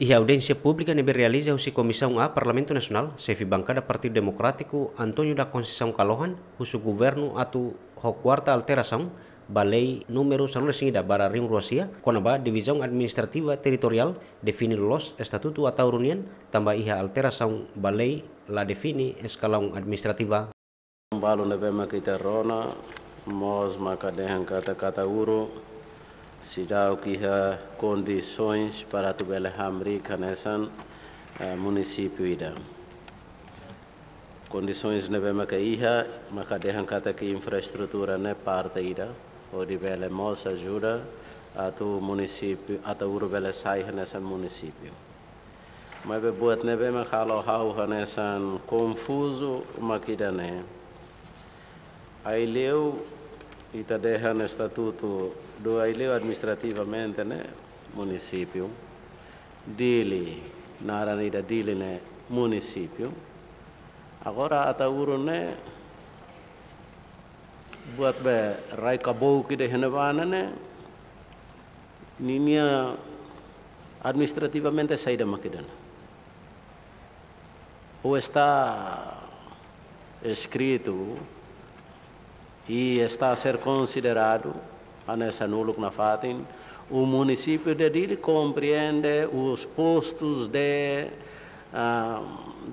e audiência pública nebe realiza-se Comissão A Parlamento Nacional, chefe bancada Partido Democrático Antônio da Conceição Calohan, o governo atu ho quarta alteração ba lei número 190 bara Ring Ruasia, konaba divisão administrativa territorial define los estatuto atau runian, tamba iha alteração ba lei la define escalão administrativa. Balo nebe makita rona, mos makadehan kata-kata uru, se dá o que há condições para Tubela Hamri nessa eh, município Ida. Condições neve makaiha, makadehan kata que infraestrutura ne é parte Ida, ou de Bela Moça ajuda a tu município, a tu urbele saiha nessa município. Mas é bebuat neve makalo hau nesan confuso makidane. É. Aí leu e terrejam estatuto do aileu administrativamente né município dele na aranida dele né município agora atauro né buat be rai kabou ki de henevana né нинија administrativamente saída makedana ou está escrito e está a ser considerado, nessa nulo na fatem, o município de Dili compreende os postos de, ah,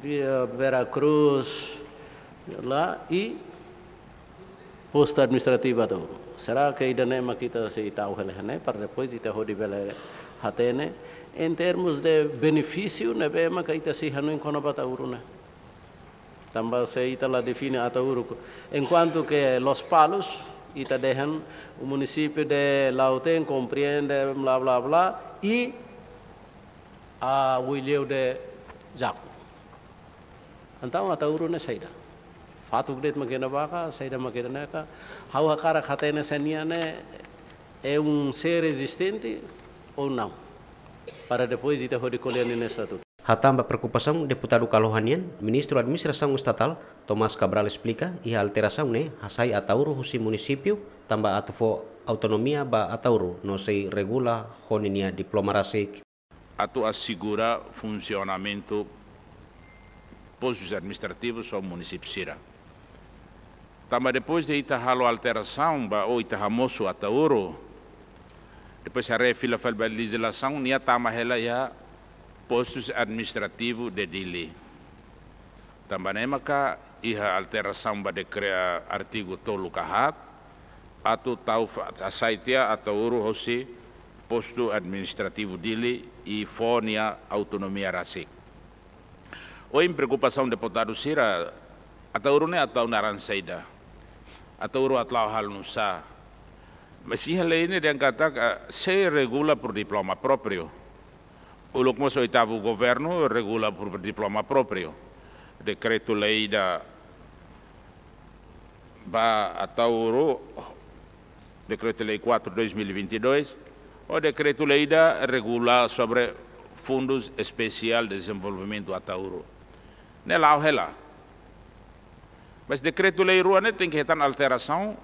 Vera de Veracruz lá e posto administrativo do. Será que ainda nem maquita se está o relé, para depois ir o nível hatene. Em termos de benefício, né, bem, maquita se não encontra para também se ita a define Ataúruco. Enquanto que Los Palos, ita deixam o município de Lauten compreende blá blá blá e a o ilhéu de Jaco. Então Ataúru não saída. Fato que ele maquina vaca, saída maquina neca. Hau a cara catena senia né é um ser existente ou não? Para depois ir a recolher nesse estatuto. Hatamba perkupasang deputado Kalohanian, ministro administração estatal, Thomas Cabral explica ia a alteração hasai atauru husi município, tamba atufo autonomia ba atauru, no sei regula honinia diplomarasik. Atu asigura funcionamento posus administrativos ao município Sira. Tamba depois de Itahalo alteração, ba o Itahamoso atauro, depois a refila fala legislação, nia tama hela ya postos administrativo de Dili. Também maka iha alteração ba krea artigo tolu kahat atau tau asaitia atau uru hosi posto administrativo Dili i fonia autonomia rasik. Ou em preocupação deputado Sira, atau uru ne atau naransaida, atau uru atlau hal nusa. Mas lainnya yang kata eh, se regula per diploma proprio. O nosso oitavo governo regula por diploma próprio. Decreto-lei da Ba Atauro, decreto-lei 4 2022, o decreto-lei da regula sobre fundos especial de desenvolvimento Atauro. Nela ou lá. Mas decreto-lei Ruane tem que ter alteração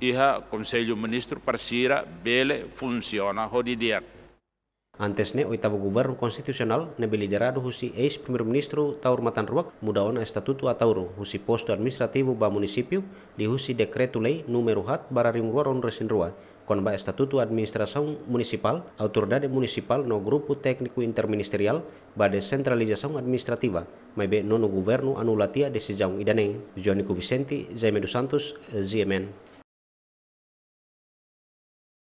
e o Conselho Ministro para se bele funciona, dia. Antes Antesne oitavo governo constitucional nebe liderado husi ex-primeiro-ministro Taur ruak mudaona estatuto a husi posto administrativo ba munisipiu li husi decreto-lei numero hat 4 barra resin rua kon ba estatuto administração municipal, autoridade munisipal no grupo técnico interministerial ba descentralização administrativa, maibe nono governo anulatia decisão idanei. Joanico Vicente, Jaime dos Santos, ZMN.